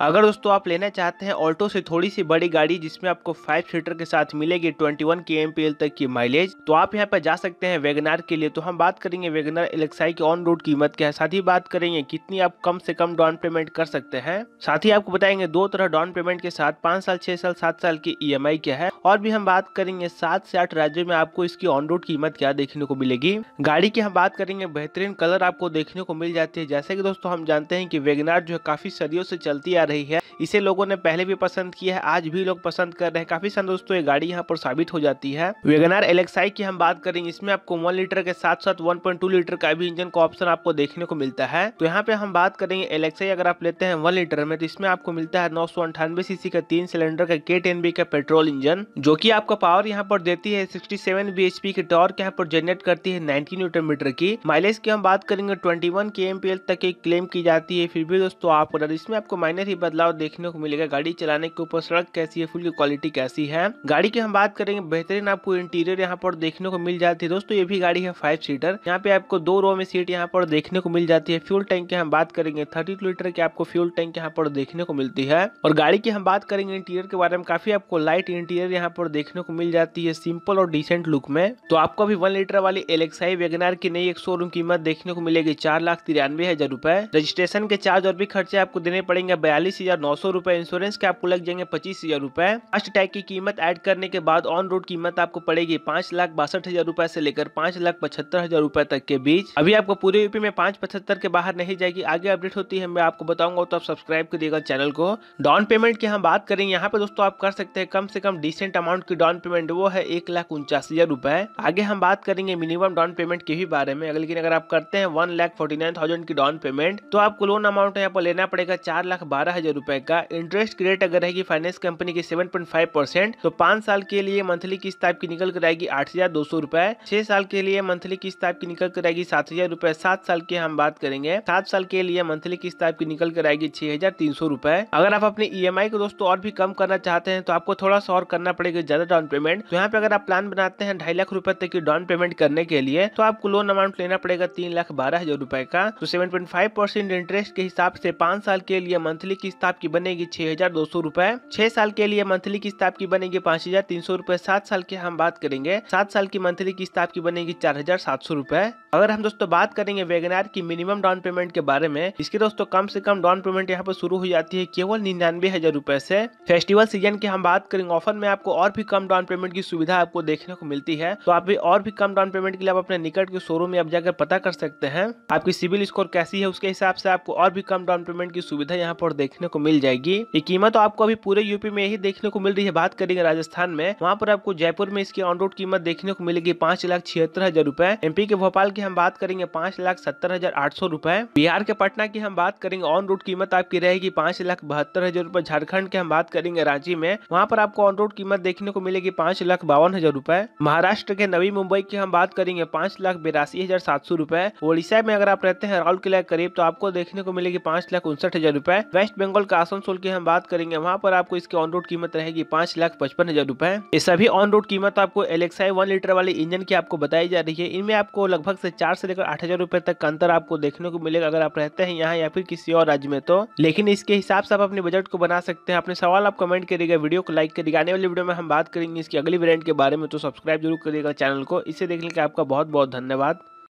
अगर दोस्तों आप लेना चाहते हैं ऑल्टो से थोड़ी सी बड़ी गाड़ी जिसमें आपको फाइव सीटर के साथ मिलेगी ट्वेंटी वन के एम तक की माइलेज तो आप यहाँ पर जा सकते हैं वेगनार के लिए तो हम बात करेंगे वेगनार एलेक्साई की ऑन रोड कीमत क्या है साथ ही बात करेंगे कितनी आप कम से कम डाउन पेमेंट कर सकते हैं साथ ही आपको बताएंगे दो तरह डाउन पेमेंट के साथ पाँच साल छह साल सात साल की ई e क्या है और भी हम बात करेंगे सात से आठ राज्यों में आपको इसकी ऑन रोड कीमत क्या देखने को मिलेगी गाड़ी की हम बात करेंगे बेहतरीन कलर आपको देखने को मिल जाती है जैसे की दोस्तों हम जानते हैं की वेगनार जो है काफी सदियों से चलती आ रही है इसे लोगों ने पहले भी पसंद किया है आज भी लोग पसंद कर रहे हैं काफी सारे दोस्तों ये गाड़ी यहाँ पर साबित हो जाती है वेगनार एलेक्साई की हम बात करेंगे इसमें आपको वन लीटर के साथ साथ वन लीटर का भी इंजन का ऑप्शन आपको देखने को मिलता है तो यहाँ पे हम बात करेंगे एलेक्साई अगर आप लेते हैं वन लीटर में तो इसमें आपको मिलता है नौ सीसी का तीन सिलेंडर का के टेन का पेट्रोल इंजन जो की आपको पावर यहाँ पर देती है सिक्सटी सेवन बी के टॉर्क यहाँ पर जनरेट करती है नाइनटी न्यूटन मीटर की माइलेज की हम बात करेंगे ट्वेंटी वन के एम तक क्लेम की जाती है फिर भी दोस्तों आप इसमें आपको माइनस बदलाव देखने को मिलेगा गाड़ी चलाने के ऊपर सड़क कैसी है फुल की क्वालिटी कैसी है गाड़ी की हम बात करेंगे बेहतरीन आपको इंटीरियर यहाँ पर देखने को मिल जाती है दोस्तों ये भी गाड़ी है फाइव सीटर यहाँ पे आपको दो रो में सीट यहाँ पर देखने को मिल जाती है फ्यूल टैंक की हम बात करेंगे थर्टी लीटर की आपको फ्यूल टैंक यहाँ पर देखने को मिलती है और गाड़ी की हम बात करेंगे इंटीरियर के बारे में काफी आपको लाइट इंटीरियर यहाँ पर देखने को मिल जाती है सिंपल और डिसेंट लुक में तो आपको अभी वन लीटर वाली एलेक्साई वेगनार की नई एक शोरूम कीमत देखने को मिलेगी चार लाख तिरानवे हजार रूपए रजिस्ट्रेशन के चार्ज और भी खर्चे आपको देने पड़ेंगे बयालीस चालीस हजार नौ सौ रुपए इंश्योरेंस के आपको लग जाएंगे पच्चीस हजार रुपए फास्ट टैग की कीमत ऐड करने के बाद ऑन रोड कीमत आपको पड़ेगी पांच लाख बासठ हजार रुपए से लेकर पांच लाख पचहत्तर हजार रुपए तक के बीच अभी आपको पूरे यूपी में पांच पचहत्तर के बाहर नहीं जाएगी आगे अपडेट होती है मैं आपको बताऊंगा तो आप सब्सक्राइब करिएगा चैनल को डाउन पेमेंट की हम बात करें यहाँ पे दोस्तों आप कर सकते हैं कम से कम डिसेंट अमाउंट की डाउन पेमेंट वो है एक लाख उनचास हजार रुपए आगे हम बात करेंगे मिनिमम डाउन पेमेंट के भी बारे में लेकिन अगर आप करते हैं one lakh forty nine thousand की डाउन पेमेंट तो आपको लोन अमाउंट यहाँ पर लेना पड़ेगा चार लाख बारह हजार रुपए का इंटरेस्ट रेट अगर रहेगी फाइनेंस कंपनी की सेवन पॉइंट फाइव परसेंट तो पांच साल के लिए मंथली किस्त आपकी निकल कर आएगी आठ हजार दो सौ रुपए छह साल के लिए मंथली किस्त आपकी निकल कर आएगी सात हजार रुपए सात साल की हम बात करेंगे सात साल के लिए मंथली किस्त आपकी निकल कर आएगी छह हजार तीन सौ रुपए अगर आप अपने ई एम आई को दोस्तों और भी कम करना चाहते हैं तो आपको थोड़ा सा और करना पड़ेगा ज्यादा डाउन पेमेंट तो यहाँ पे अगर आप प्लान बनाते हैं ढाई लाख रूपए तक की डाउन पेमेंट करने के लिए तो आपको लोन अमाउंट लेना पड़ेगा तीन लाख बारह हजार रुपए का तो seven point five percent interest के हिसाब से पांच साल के लिए मंथली किस्त आपकी बनेगी छह हजार दो सौ रूपए छह साल के लिए मंथली किस्त आपकी बनेगी पाँच हजार तीन सौ रूपए सात साल की हम बात करेंगे सात साल की मंथली किस्त आपकी बनेगी चार हजार सात सौ रूपए अगर हम दोस्तों बात करेंगे वेगनार की मिनिमम डाउन पेमेंट के बारे में इसके दोस्तों कम से कम डाउन पेमेंट यहाँ पर शुरू हो जाती है केवल निन्यानवे हजार रुपए से फेस्टिवल सीजन की हम बात करेंगे ऑफर में आपको और भी कम डाउन पेमेंट की सुविधा आपको देखने को मिलती है तो आप भी और भी कम डाउन पेमेंट के लिए आप अपने निकट के शोरूम में आप जाकर पता कर सकते हैं आपकी सिविल स्कोर कैसी है उसके हिसाब से आपको और भी कम डाउन पेमेंट की सुविधा यहाँ पर देखने को मिल जाएगी ये कीमत तो आपको अभी पूरे यूपी में यही देखने को मिल रही है बात करेंगे राजस्थान में वहाँ पर आपको जयपुर में इसकी ऑन रोड कीमत देखने को मिलेगी पांच लाख छिहत्तर हजार रूपए एमपी के भोपाल की हम बात करेंगे पांच लाख सत्तर हजार आठ सौ रुपए बिहार के पटना की हम बात करेंगे ऑन रोड कीमत आपकी रहेगी पांच लाख बहत्तर हजार रूपए झारखंड की हम बात करेंगे रांची में वहाँ पर आपको ऑन रोड कीमत देखने को मिलेगी पांच लाख बावन हजार रूपए महाराष्ट्र के नवी मुंबई की हम बात करेंगे पांच लाख बिरासी हजार सात सौ रुपए ओडिशा में अगर आप रहते हैं किला करीब तो आपको देखने को मिलेगी पांच लाख उनसठ हजार रूपए वेस्ट बंगाल का आसनसोल की हम बात करेंगे वहाँ पर आपको इसकी ऑन रोड कीमत रहेगी पांच लाख पचपन हजार रुपए ये सभी ऑन रोड कीमत आपको एलेक्साई वन लीटर वाले इंजन की आपको बताई जा रही है इनमें आपको लगभग से चार से लेकर आठ हजार रुपए तक का अंतर आपको देखने को मिलेगा अगर आप रहते हैं यहाँ या फिर किसी और राज्य में तो लेकिन इसके हिसाब से आप अपने बजट को बना सकते हैं अपने सवाल आप कमेंट करिएगा वीडियो को लाइक करिएगा आने वाले वीडियो में हम बात करेंगे इसकी अगली वेरियंट के बारे में तो सब्सक्राइब जरूर करिएगा चैनल को इसे देखने के आपका बहुत बहुत धन्यवाद